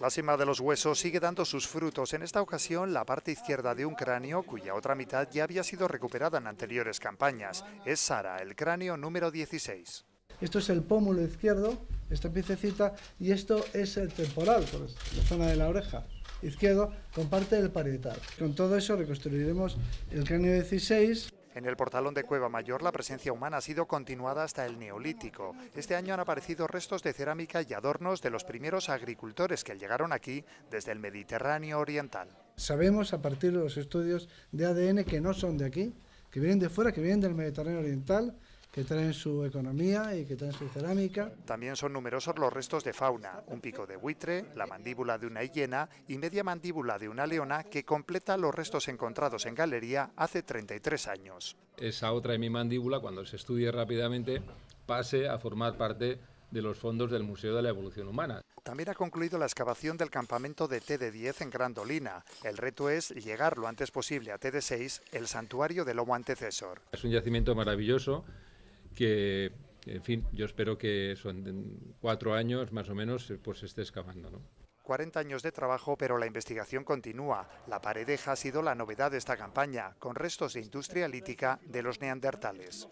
La cima de los huesos sigue dando sus frutos, en esta ocasión la parte izquierda de un cráneo cuya otra mitad ya había sido recuperada en anteriores campañas. Es Sara, el cráneo número 16. Esto es el pómulo izquierdo, esta piececita, y esto es el temporal, la zona de la oreja izquierdo, parte del parietal. Con todo eso reconstruiremos el cráneo 16. En el portalón de Cueva Mayor la presencia humana ha sido continuada hasta el Neolítico. Este año han aparecido restos de cerámica y adornos de los primeros agricultores que llegaron aquí desde el Mediterráneo Oriental. Sabemos a partir de los estudios de ADN que no son de aquí, que vienen de fuera, que vienen del Mediterráneo Oriental, que traen su economía y que traen su cerámica. También son numerosos los restos de fauna, un pico de buitre, la mandíbula de una hiena y media mandíbula de una leona que completa los restos encontrados en galería hace 33 años. Esa otra mi mandíbula cuando se estudie rápidamente, pase a formar parte de los fondos del Museo de la Evolución Humana. También ha concluido la excavación del campamento de TD10 en Grandolina. El reto es llegar lo antes posible a TD6, el santuario del Lobo Antecesor. Es un yacimiento maravilloso que, en fin, yo espero que en cuatro años más o menos, eh, pues se esté excavando. ¿no? 40 años de trabajo, pero la investigación continúa. La paredeja ha sido la novedad de esta campaña, con restos de industria lítica de los neandertales.